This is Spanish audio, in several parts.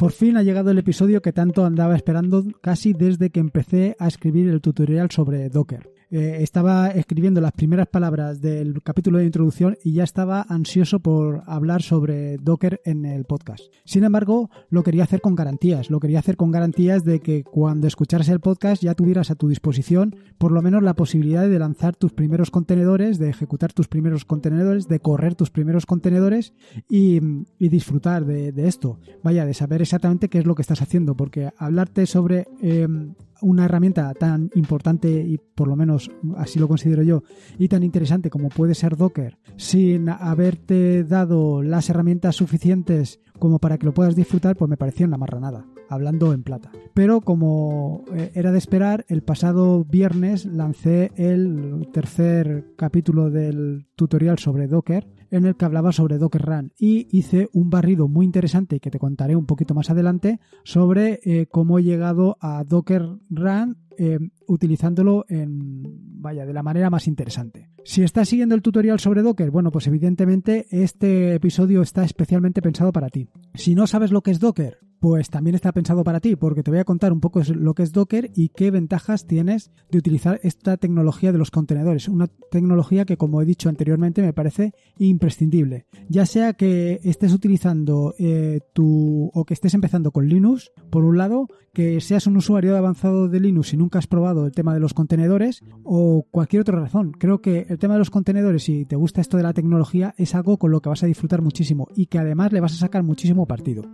Por fin ha llegado el episodio que tanto andaba esperando casi desde que empecé a escribir el tutorial sobre Docker. Eh, estaba escribiendo las primeras palabras del capítulo de introducción y ya estaba ansioso por hablar sobre Docker en el podcast. Sin embargo, lo quería hacer con garantías, lo quería hacer con garantías de que cuando escucharas el podcast ya tuvieras a tu disposición por lo menos la posibilidad de lanzar tus primeros contenedores, de ejecutar tus primeros contenedores, de correr tus primeros contenedores y, disfrutar de, esto. Vaya, de saber exactamente qué es lo que estás haciendo, porque hablarte sobre... Em, una herramienta tan importante y por lo menos así lo considero yo y tan interesante como puede ser Docker sin haberte dado las herramientas suficientes como para que lo puedas disfrutar pues me pareció una marranada hablando en plata pero como eh, era de esperar el pasado viernes lancé el tercer capítulo del tutorial sobre Docker en el que hablaba sobre Docker Run y hice un barrido muy interesante que te contaré un poquito más adelante sobre eh, cómo he llegado a Docker Run eh, utilizándolo en, vaya, de la manera más interesante. Si estás siguiendo el tutorial sobre Docker, bueno, pues evidentemente este episodio está especialmente pensado para ti. Si no sabes lo que es Docker, pues también está pensado para ti, porque te voy a contar un poco lo que es Docker y qué ventajas tienes de utilizar esta tecnología de los contenedores. Una tecnología que, como he dicho anteriormente, me parece imprescindible. Ya sea que estés utilizando eh, tu o que estés empezando con Linux, por un lado, que seas un usuario avanzado de Linux y nunca has probado el tema de los contenedores o cualquier otra razón. Creo que el tema de los contenedores, si te gusta esto de la tecnología, es algo con lo que vas a disfrutar muchísimo y que además le vas a sacar muchísimo partido.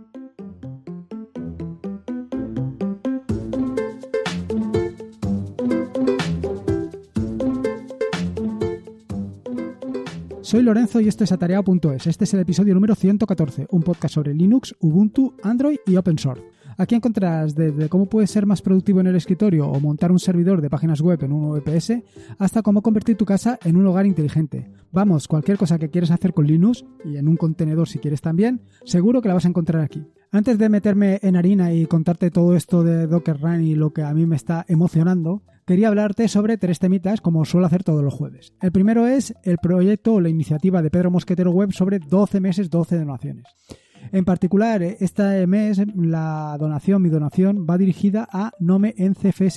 Soy Lorenzo y esto es atareado.es. Este es el episodio número 114, un podcast sobre Linux, Ubuntu, Android y Open Source. Aquí encontrarás desde cómo puedes ser más productivo en el escritorio o montar un servidor de páginas web en un VPS hasta cómo convertir tu casa en un hogar inteligente. Vamos, cualquier cosa que quieras hacer con Linux y en un contenedor si quieres también, seguro que la vas a encontrar aquí. Antes de meterme en harina y contarte todo esto de Docker Run y lo que a mí me está emocionando, quería hablarte sobre tres temitas como suelo hacer todos los jueves. El primero es el proyecto o la iniciativa de Pedro Mosquetero Web sobre 12 meses, 12 donaciones. En particular, este mes la donación, mi donación, va dirigida a Nome en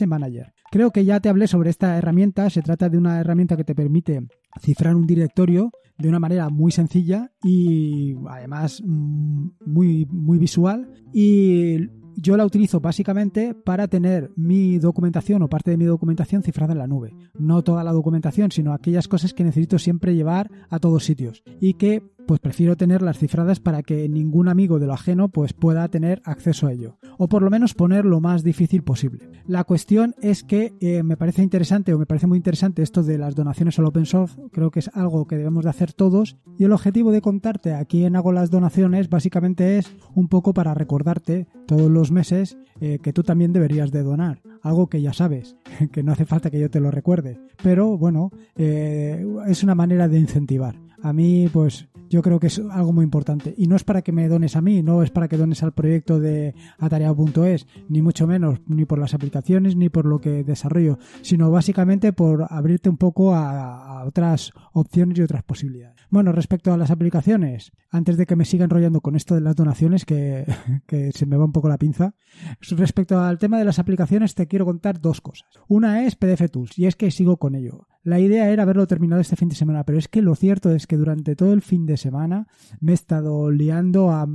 Manager. Creo que ya te hablé sobre esta herramienta, se trata de una herramienta que te permite cifrar un directorio de una manera muy sencilla y además mm, muy, muy visual. Y yo la utilizo básicamente para tener mi documentación o parte de mi documentación cifrada en la nube. No toda la documentación, sino aquellas cosas que necesito siempre llevar a todos sitios y que pues prefiero tenerlas cifradas para que ningún amigo de lo ajeno pues pueda tener acceso a ello, o por lo menos poner lo más difícil posible. La cuestión es que eh, me parece interesante o me parece muy interesante esto de las donaciones al open source, creo que es algo que debemos de hacer todos, y el objetivo de contarte a quién hago las donaciones básicamente es un poco para recordarte todos los meses eh, que tú también deberías de donar, algo que ya sabes, que no hace falta que yo te lo recuerde, pero bueno, eh, es una manera de incentivar a mí pues yo creo que es algo muy importante. Y no es para que me dones a mí, no es para que dones al proyecto de atareado.es, ni mucho menos, ni por las aplicaciones, ni por lo que desarrollo, sino básicamente por abrirte un poco a, otras opciones y otras posibilidades. Bueno, respecto a las aplicaciones, antes de que me siga enrollando con esto de las donaciones, que, que se me va un poco la pinza, respecto al tema de las aplicaciones te quiero contar dos cosas. Una es PDF Tools, y es que sigo con ello. La idea era haberlo terminado este fin de semana, pero es que lo cierto es que durante todo el fin de semana me he estado liando a,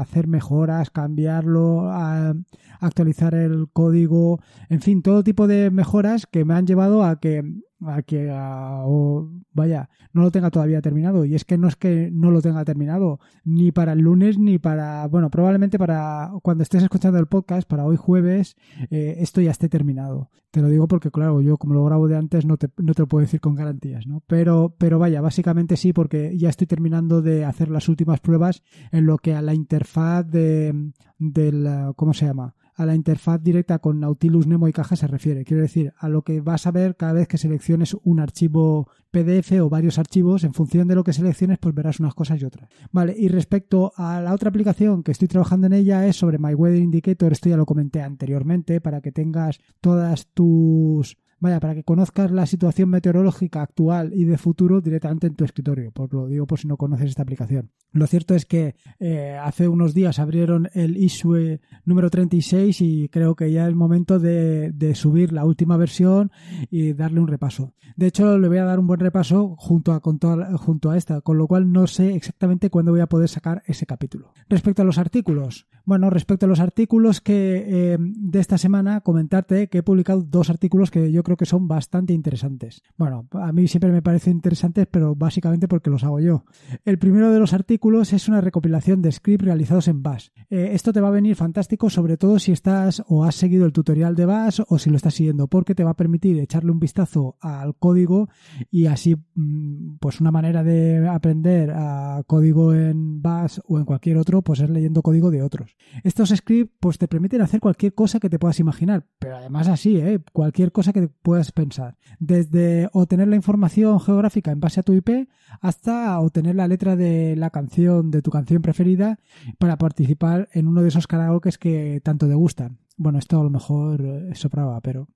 hacer mejoras, cambiarlo, a actualizar el código, en fin, todo tipo de mejoras que me han llevado a que a que o vaya, no lo tenga todavía terminado. Y es que no es que no lo tenga terminado, ni para el lunes, ni para, bueno, probablemente para cuando estés escuchando el podcast, para hoy jueves, eh, esto ya esté terminado. Te lo digo porque, claro, yo como lo grabo de antes no te, no te lo puedo decir con garantías, ¿no? Pero, pero vaya, básicamente sí, porque ya estoy terminando de hacer las últimas pruebas en lo que a la interfaz de, del, ¿cómo se llama? a la interfaz directa con Nautilus, Nemo y caja se refiere. Quiero decir, a lo que vas a ver cada vez que selecciones un archivo PDF o varios archivos, en función de lo que selecciones, pues verás unas cosas y otras. Vale, y respecto a la otra aplicación que estoy trabajando en ella es sobre My Weather Indicator. Esto ya lo comenté anteriormente para que tengas todas tus vaya, para que conozcas la situación meteorológica actual y de futuro directamente en tu escritorio. Por lo digo por si no conoces esta aplicación. Lo cierto es que eh, hace unos días abrieron el ISUE número 36 y creo que ya es momento de, subir la última versión y darle un repaso. De hecho, le voy a dar un buen repaso junto a, con toda, junto a esta, con lo cual no sé exactamente cuándo voy a poder sacar ese capítulo. Respecto a los artículos, bueno, respecto a los artículos que eh, de esta semana, comentarte que he publicado dos artículos que yo creo que son bastante interesantes. Bueno, a mí siempre me parecen interesantes, pero básicamente porque los hago yo. El primero de los artículos es una recopilación de scripts realizados en Bash. Eh, esto te va a venir fantástico, sobre todo si estás o has seguido el tutorial de Bash o si lo estás siguiendo, porque te va a permitir echarle un vistazo al código y así, mm, pues una manera de aprender a código en Bash o en cualquier otro, pues es leyendo código de otros. Estos scripts pues, te permiten hacer cualquier cosa que te puedas imaginar, pero además así, ¿eh? cualquier cosa que puedas pensar. Desde obtener la información geográfica en base a tu IP hasta obtener la letra de la canción, de tu canción preferida, para participar en uno de esos karaoke que tanto te gustan. Bueno, esto a lo mejor eh, sopraba, pero...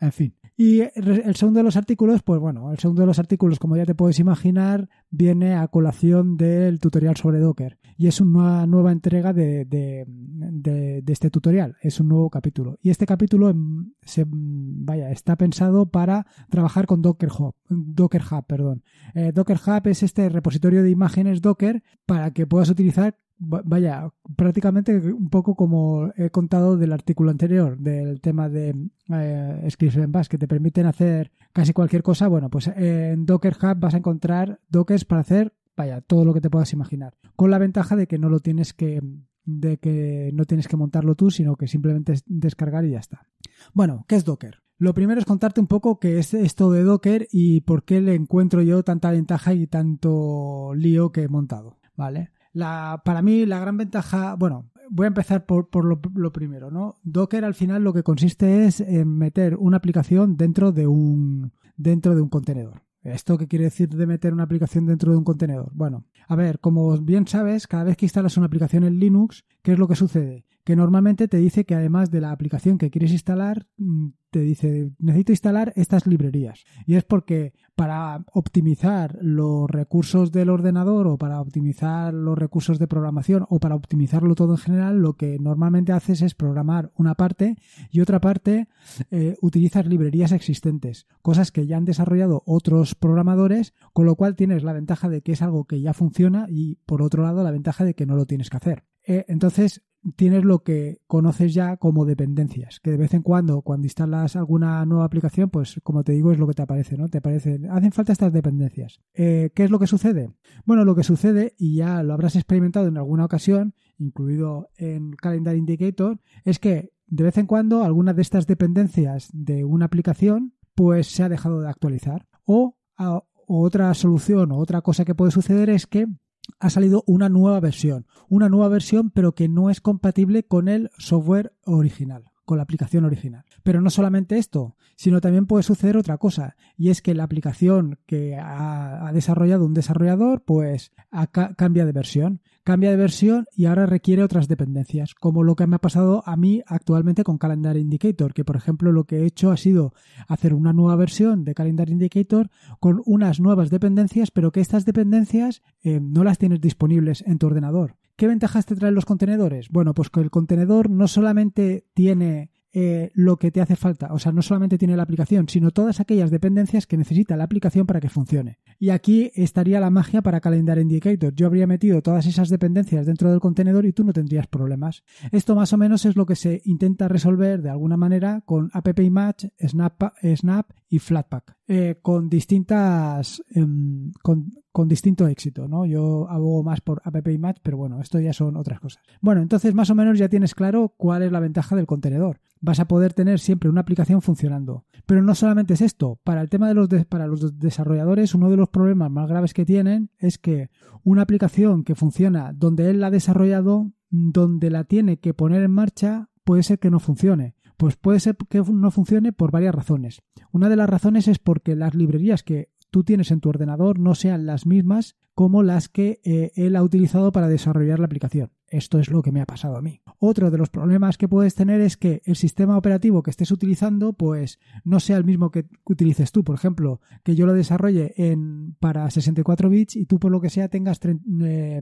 en fin. Y el segundo de los artículos, pues bueno, el segundo de los artículos, como ya te puedes imaginar, viene a colación del tutorial sobre Docker y es una nueva entrega de, este tutorial, es un nuevo capítulo. Y este capítulo em, se, em, está pensado para trabajar con Docker Hub. Docker Hub, perdón. Eh, Docker Hub es este repositorio de imágenes Docker para que puedas utilizar vaya, prácticamente un poco como he contado del artículo anterior, del tema de eh, en Bash, que te permiten hacer casi cualquier cosa. Bueno, pues eh, en Docker Hub vas a encontrar dockers para hacer vaya, todo lo que te puedas imaginar. Con la ventaja de que no lo tienes que de que no tienes que montarlo tú, sino que simplemente es descargar y ya está. Bueno, ¿qué es Docker? Lo primero es contarte un poco qué es esto de Docker y por qué le encuentro yo tanta ventaja y tanto lío que he montado, ¿vale? para mí la gran ventaja, bueno, voy a empezar por, lo, lo, primero, ¿no? Docker al final lo que consiste es en meter una aplicación dentro de un, dentro de un contenedor. ¿Esto qué quiere decir de meter una aplicación dentro de un contenedor? Bueno, a ver, como bien sabes, cada vez que instalas una aplicación en Linux, ¿qué es lo que sucede? que normalmente te dice que además de la aplicación que quieres instalar, mm, te dice, necesito instalar estas librerías. Y es porque para optimizar los recursos del ordenador o para optimizar los recursos de programación o para optimizarlo todo en general, lo que normalmente haces es programar una parte y otra parte eh, utilizas librerías existentes, cosas que ya han desarrollado otros programadores, con lo cual tienes la ventaja de que es algo que ya funciona y por otro lado la ventaja de que no lo tienes que hacer. Eh, entonces, tienes lo que conoces ya como dependencias, que de vez en cuando, cuando instalas alguna nueva aplicación, pues como te digo, es lo que te aparece, ¿no? Te aparecen, hacen falta estas dependencias. Eh, ¿Qué es lo que sucede? Bueno, lo que sucede, y ya lo habrás experimentado en alguna ocasión, incluido en Calendar Indicator, es que de vez en cuando alguna de estas dependencias de una aplicación, pues se ha dejado de actualizar. O, o otra solución o otra cosa que puede suceder es que ha salido una nueva versión. Una nueva versión, pero que no es compatible con el software original, con la aplicación original. Pero no solamente esto, sino también puede suceder otra cosa, y es que la aplicación que ha, desarrollado un desarrollador, pues cambia de versión cambia de versión y ahora requiere otras dependencias, como lo que me ha pasado a mí actualmente con Calendar Indicator, que por ejemplo lo que he hecho ha sido hacer una nueva versión de Calendar Indicator con unas nuevas dependencias, pero que estas dependencias eh, no las tienes disponibles en tu ordenador. ¿Qué ventajas te traen los contenedores? Bueno, pues que el contenedor no solamente tiene eh, lo que te hace falta. O sea, no solamente tiene la aplicación, sino todas aquellas dependencias que necesita la aplicación para que funcione. Y aquí estaría la magia para Calendar Indicator. Yo habría metido todas esas dependencias dentro del contenedor y tú no tendrías problemas. Esto más o menos es lo que se intenta resolver de alguna manera con AppImage, Snap, Snap y Flatpak, eh, con distintas, em, con, con distinto éxito, ¿no? Yo abogo más por app y match, pero bueno, esto ya son otras cosas. Bueno, entonces más o menos ya tienes claro cuál es la ventaja del contenedor. Vas a poder tener siempre una aplicación funcionando. Pero no solamente es esto. Para el tema de los, para los desarrolladores, uno de los problemas más graves que tienen es que una aplicación que funciona donde él la ha desarrollado, donde la tiene que poner en marcha, puede ser que no funcione. Pues puede ser que no funcione por varias razones. Una de las razones es porque las librerías que tú tienes en tu ordenador no sean las mismas como las que eh, él ha utilizado para desarrollar la aplicación. Esto es lo que me ha pasado a mí. Otro de los problemas que puedes tener es que el sistema operativo que estés utilizando, pues no sea el mismo que utilices tú. Por ejemplo, que yo lo desarrolle en, para 64 bits y tú por lo que sea tengas 32 eh,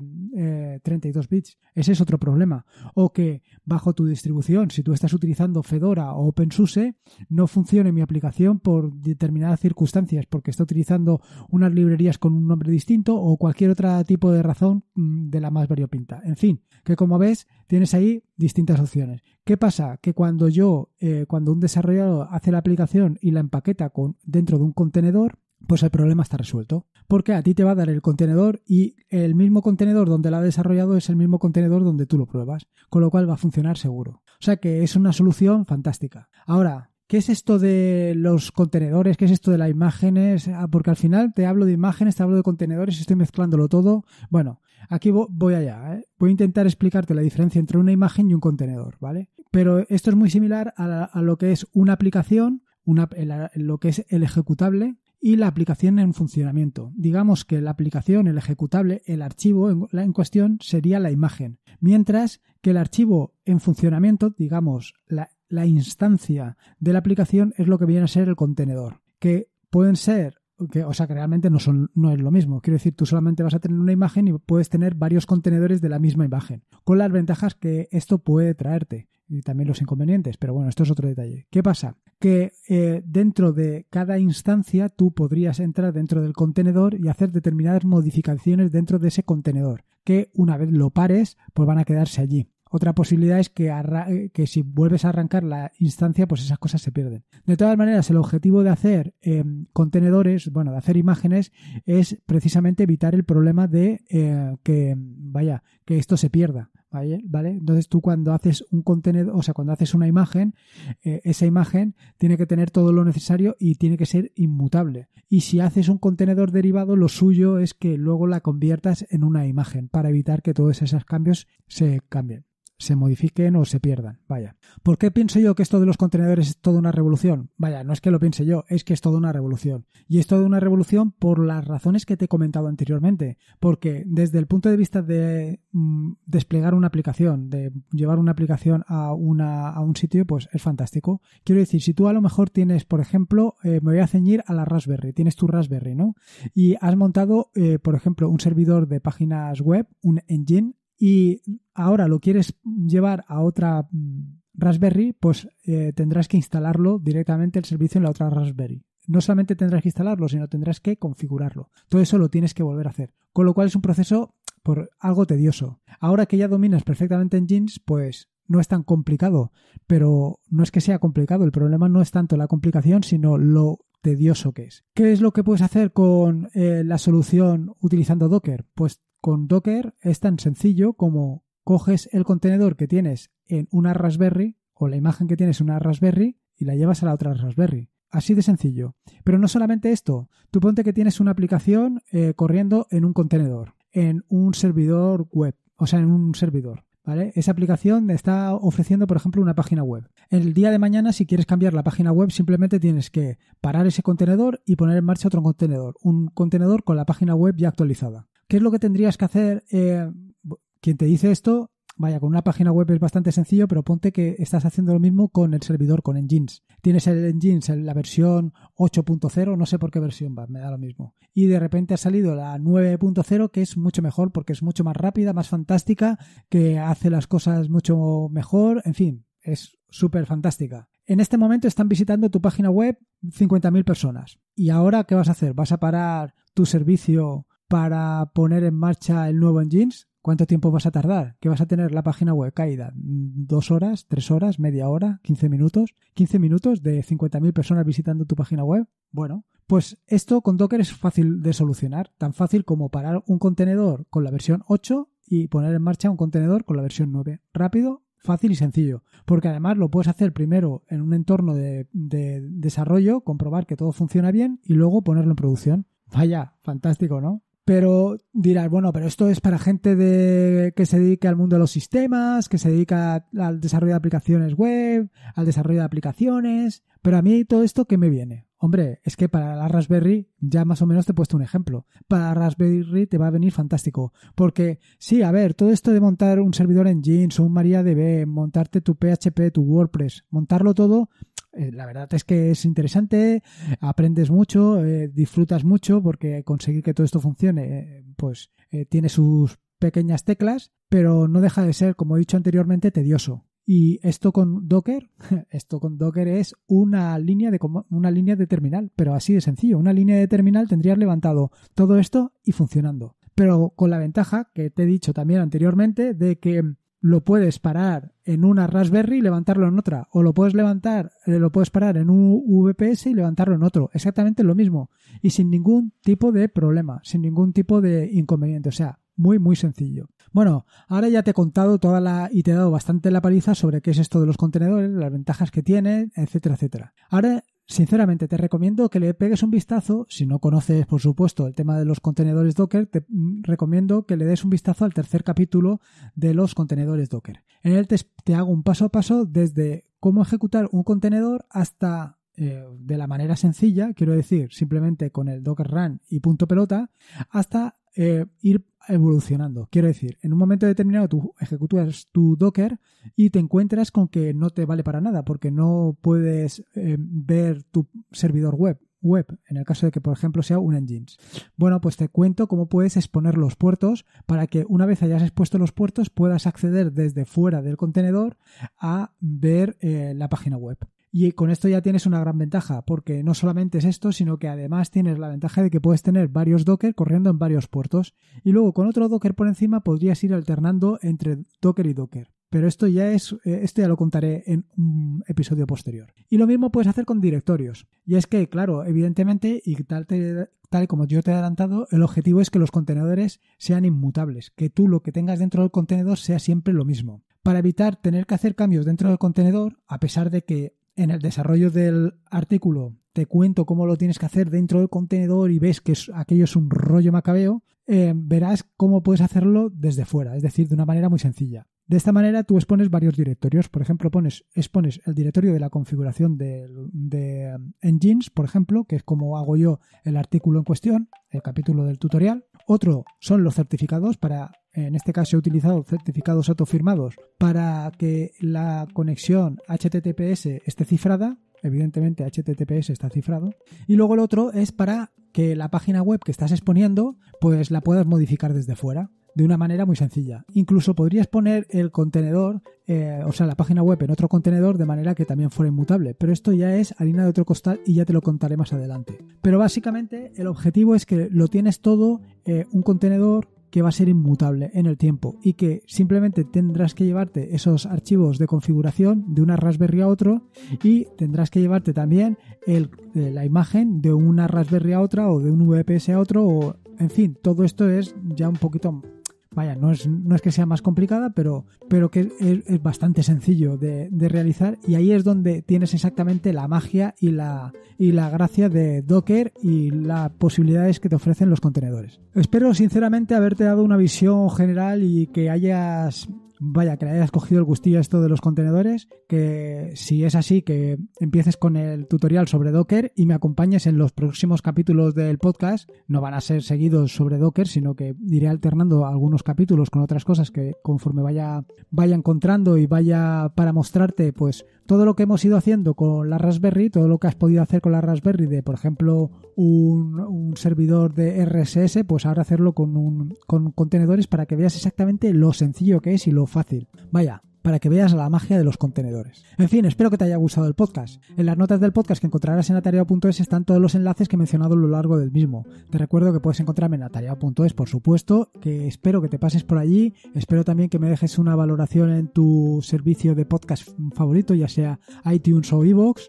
eh, bits. Ese es otro problema. O que bajo tu distribución, si tú estás utilizando Fedora o OpenSUSE, no funcione mi aplicación por determinadas circunstancias, porque está utilizando unas librerías con un nombre distinto o cualquier otro tipo de razón mm, de la más variopinta. En fin, que como ves tienes ahí distintas opciones. ¿Qué pasa? Que cuando yo, eh, cuando un desarrollador hace la aplicación y la empaqueta con, dentro de un contenedor, pues el problema está resuelto. Porque a ti te va a dar el contenedor y el mismo contenedor donde la ha desarrollado es el mismo contenedor donde tú lo pruebas, con lo cual va a funcionar seguro. O sea que es una solución fantástica. Ahora, ¿Qué es esto de los contenedores? ¿Qué es esto de las imágenes? Ah, porque al final te hablo de imágenes, te hablo de contenedores, estoy mezclándolo todo. Bueno, Aquí voy allá. ¿eh? Voy a intentar explicarte la diferencia entre una imagen y un contenedor, ¿vale? Pero esto es muy similar a, lo que es una aplicación, lo que es el ejecutable y la aplicación en funcionamiento. Digamos que la aplicación, el ejecutable, el archivo en, cuestión sería la imagen, mientras que el archivo en funcionamiento, digamos la instancia de la aplicación, es lo que viene a ser el contenedor, que pueden ser o sea que realmente no, son, no es lo mismo. Quiero decir, tú solamente vas a tener una imagen y puedes tener varios contenedores de la misma imagen, con las ventajas que esto puede traerte y también los inconvenientes, pero bueno, esto es otro detalle. ¿Qué pasa? Que eh, dentro de cada instancia tú podrías entrar dentro del contenedor y hacer determinadas modificaciones dentro de ese contenedor, que una vez lo pares, pues van a quedarse allí. Otra posibilidad es eh, que, si vuelves a arrancar la instancia, pues esas cosas se pierden. De todas maneras, el objetivo de hacer em, contenedores, bueno, de hacer imágenes, es precisamente evitar el problema de eh, que, vaya, que esto se pierda. ¿vale? Entonces tú cuando haces un contenedor, o sea, cuando haces una imagen, eh, esa imagen tiene que tener todo lo necesario y tiene que ser inmutable. Y si haces un contenedor derivado, lo suyo es que luego la conviertas en una imagen para evitar que todos esos cambios se cambien se modifiquen o se pierdan. Vaya. ¿Por qué pienso yo que esto de los contenedores es toda una revolución? Vaya, no es que lo piense yo, es que es toda una revolución. Y es toda una revolución por las razones que te he comentado anteriormente. Porque desde el punto de vista de mm, desplegar una aplicación, de llevar una aplicación a, una, a un sitio, pues es fantástico. Quiero decir, si tú a lo mejor tienes, por ejemplo, eh, me voy a ceñir a la Raspberry, tienes tu Raspberry, ¿no? Y has montado, eh, por ejemplo, un servidor de páginas web, un engine y ahora lo quieres llevar a otra mm, Raspberry, pues eh, tendrás que instalarlo directamente el servicio en la otra Raspberry. No solamente tendrás que instalarlo, sino tendrás que configurarlo. Todo eso lo tienes que volver a hacer. Con lo cual es un proceso por algo tedioso. Ahora que ya dominas perfectamente en Jeans, pues no es tan complicado, pero no es que sea complicado, el problema no es tanto la complicación, sino lo tedioso que es. ¿Qué es lo que puedes hacer con eh, la solución utilizando Docker? Pues con Docker es tan sencillo como coges el contenedor que tienes en una Raspberry o la imagen que tienes en una Raspberry y la llevas a la otra Raspberry. Así de sencillo. Pero no solamente esto. Tú ponte que tienes una aplicación eh, corriendo en un contenedor, en un servidor web, o sea, en un servidor. Esa aplicación está ofreciendo, por ejemplo, una página web. El día de mañana, si quieres cambiar la página web, simplemente tienes que parar ese contenedor y poner en marcha otro contenedor, un contenedor con la página web ya actualizada. ¿Qué es lo que tendrías que hacer? Eh, quien te dice esto, vaya, con una página web es bastante sencillo, pero ponte que estás haciendo lo mismo con el servidor, con Engines. Tienes el Engines, la versión 8.0, no sé por qué versión va, me da lo mismo. Y de repente ha salido la 9.0, que es mucho mejor porque es mucho más rápida, más fantástica, que hace las cosas mucho mejor, en fin, es súper fantástica. En este momento están visitando tu página web 50.000 personas. ¿Y ahora qué vas a hacer? ¿Vas a parar tu servicio para poner en marcha el nuevo Engines, ¿cuánto tiempo vas a tardar? ¿Qué vas a tener la página web caída? Mm, ¿Dos horas? ¿Tres horas? ¿Media hora? ¿Quince minutos? ¿Quince minutos de 50.000 personas visitando tu página web? Bueno, pues esto con Docker es fácil de solucionar, tan fácil como parar un contenedor con la versión 8 y poner en marcha un contenedor con la versión 9. Rápido, fácil y sencillo. Porque además lo puedes hacer primero en un entorno de, desarrollo, comprobar que todo funciona bien y luego ponerlo en producción. Vaya, fantástico, ¿no? Pero dirás, bueno, pero esto es para gente de, que se dedica al mundo de los sistemas, que se dedica al desarrollo de aplicaciones web, al desarrollo de aplicaciones. Pero a mí todo esto que me viene. Hombre, es que para la Raspberry ya más o menos te he puesto un ejemplo. Para Raspberry te va a venir fantástico. Porque sí, a ver, todo esto de montar un servidor en Jeans, un MariaDB, montarte tu PHP, tu WordPress, montarlo todo eh, la verdad es que es interesante, aprendes mucho, eh, disfrutas mucho porque conseguir que todo esto funcione, eh, pues tiene sus pequeñas teclas, pero no deja de ser, como he dicho anteriormente, tedioso. Y esto con Docker, esto con Docker es una línea de una línea de terminal, pero así de sencillo, una línea de terminal tendrías levantado todo esto y funcionando. Pero con la ventaja que te he dicho también anteriormente de que lo puedes parar en una Raspberry y levantarlo en otra. O lo puedes levantar, eh, lo puedes parar en un VPS y levantarlo en otro. Exactamente lo mismo. Y sin ningún tipo de problema, sin ningún tipo de inconveniente. O sea, muy, muy sencillo. Bueno, ahora ya te he contado toda la y te he dado bastante la paliza sobre qué es esto de los contenedores, las ventajas que tienen, etcétera, etcétera. Ahora Sinceramente, te recomiendo que le pegues un vistazo. Si no conoces, por supuesto, el tema de los contenedores Docker, te recomiendo que le des un vistazo al tercer capítulo de los contenedores Docker. En él te, hago un paso a paso desde cómo ejecutar un contenedor hasta eh, de la manera sencilla, quiero decir, simplemente con el Docker Run y punto pelota, hasta eh, ir evolucionando. Quiero decir, en un momento determinado tú ejecutas tu Docker y te encuentras con que no te vale para nada porque no puedes eh, ver tu servidor web web, en el caso de que, por ejemplo, sea un engines. Bueno, pues te cuento cómo puedes exponer los puertos para que una vez hayas expuesto los puertos puedas acceder desde fuera del contenedor a ver eh, la página web. Y con esto ya tienes una gran ventaja, porque no solamente es esto, sino que además tienes la ventaja de que puedes tener varios Docker corriendo en varios puertos. Y luego con otro Docker por encima podrías ir alternando entre Docker y Docker. Pero esto ya es, eh, esto ya lo contaré en un episodio posterior. Y lo mismo puedes hacer con directorios. Y es que, claro, evidentemente, y tal, tal como yo te he adelantado, el objetivo es que los contenedores sean inmutables, que tú lo que tengas dentro del contenedor sea siempre lo mismo para evitar tener que hacer cambios dentro del contenedor, a pesar de que en el desarrollo del artículo te cuento cómo lo tienes que hacer dentro del contenedor y ves que aquello es un rollo macabeo, eh, verás cómo puedes hacerlo desde fuera, es decir, de una manera muy sencilla. De esta manera tú expones varios directorios, por ejemplo, pones, expones el directorio de la configuración de, de um, engines, por ejemplo, que es como hago yo el artículo en cuestión, el capítulo del tutorial. Otro son los certificados para en este caso he utilizado certificados autofirmados, para que la conexión HTTPS esté cifrada. Evidentemente HTTPS está cifrado. Y luego el otro es para que la página web que estás exponiendo, pues la puedas modificar desde fuera de una manera muy sencilla. Incluso podrías poner el contenedor, eh, o sea, la página web en otro contenedor de manera que también fuera inmutable. Pero esto ya es harina de otro costal y ya te lo contaré más adelante. Pero básicamente el objetivo es que lo tienes todo, eh, un contenedor, que va a ser inmutable en el tiempo y que simplemente tendrás que llevarte esos archivos de configuración de una Raspberry a otro y tendrás que llevarte también eh, la imagen de una Raspberry a otra o de un VPS a otro o en fin, todo esto es ya un poquito Vaya, no es, que sea más complicada, pero, pero que es, bastante sencillo de, realizar y ahí es donde tienes exactamente la magia y la, y la gracia de Docker y las posibilidades que te ofrecen los contenedores. Espero sinceramente haberte dado una visión general y que hayas vaya, que le hayas cogido el gustillo esto de los contenedores, que si es así, que empieces con el tutorial sobre Docker y me acompañes en los próximos capítulos del podcast. No van a ser seguidos sobre Docker, sino que iré alternando algunos capítulos con otras cosas que conforme vaya, vaya encontrando y vaya para mostrarte, pues todo lo que hemos ido haciendo con la Raspberry, todo lo que has podido hacer con la Raspberry de, por ejemplo, un, servidor de RSS, pues ahora hacerlo con, un, con contenedores para que veas exactamente lo sencillo que es y lo fácil. Vaya, para que veas la magia de los contenedores. En fin, espero que te haya gustado el podcast. En las notas del podcast que encontrarás en atareado.es están todos los enlaces que he mencionado a lo largo del mismo. Te recuerdo que puedes encontrarme en atareado.es, por supuesto, que espero que te pases por allí. Espero también que me dejes una valoración en tu servicio de podcast favorito, ya sea iTunes o Evox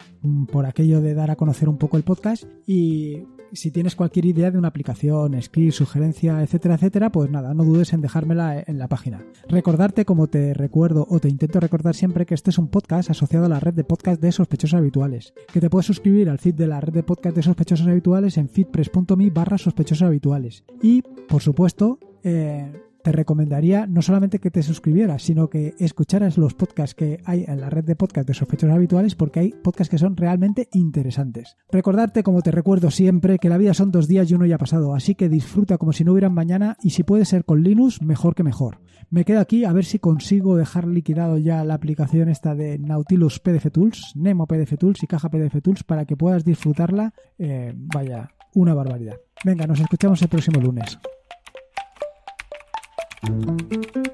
por aquello de dar a conocer un poco el podcast. Y si tienes cualquier idea de una aplicación, script, sugerencia, etcétera, etcétera, pues nada, no dudes en dejármela en la página. Recordarte, como te recuerdo o te intento recordar siempre, que este es un podcast asociado a la red de podcast de sospechosos habituales, que te puedes suscribir al feed de la red de podcast de sospechosos habituales en feedpress.me barra sospechosos habituales. Y, por supuesto, eh, te recomendaría no solamente que te suscribieras, sino que escucharas los podcasts que hay en la red de podcasts de sospechosos habituales porque hay podcasts que son realmente interesantes. Recordarte, como te recuerdo siempre, que la vida son dos días y uno ya pasado, así que disfruta como si no hubieran mañana y si puede ser con Linux, mejor que mejor. Me quedo aquí a ver si consigo dejar liquidado ya la aplicación esta de Nautilus PDF Tools, Nemo PDF Tools y Caja PDF Tools para que puedas disfrutarla. Eh, vaya, una barbaridad. Venga, nos escuchamos el próximo lunes. Thank you.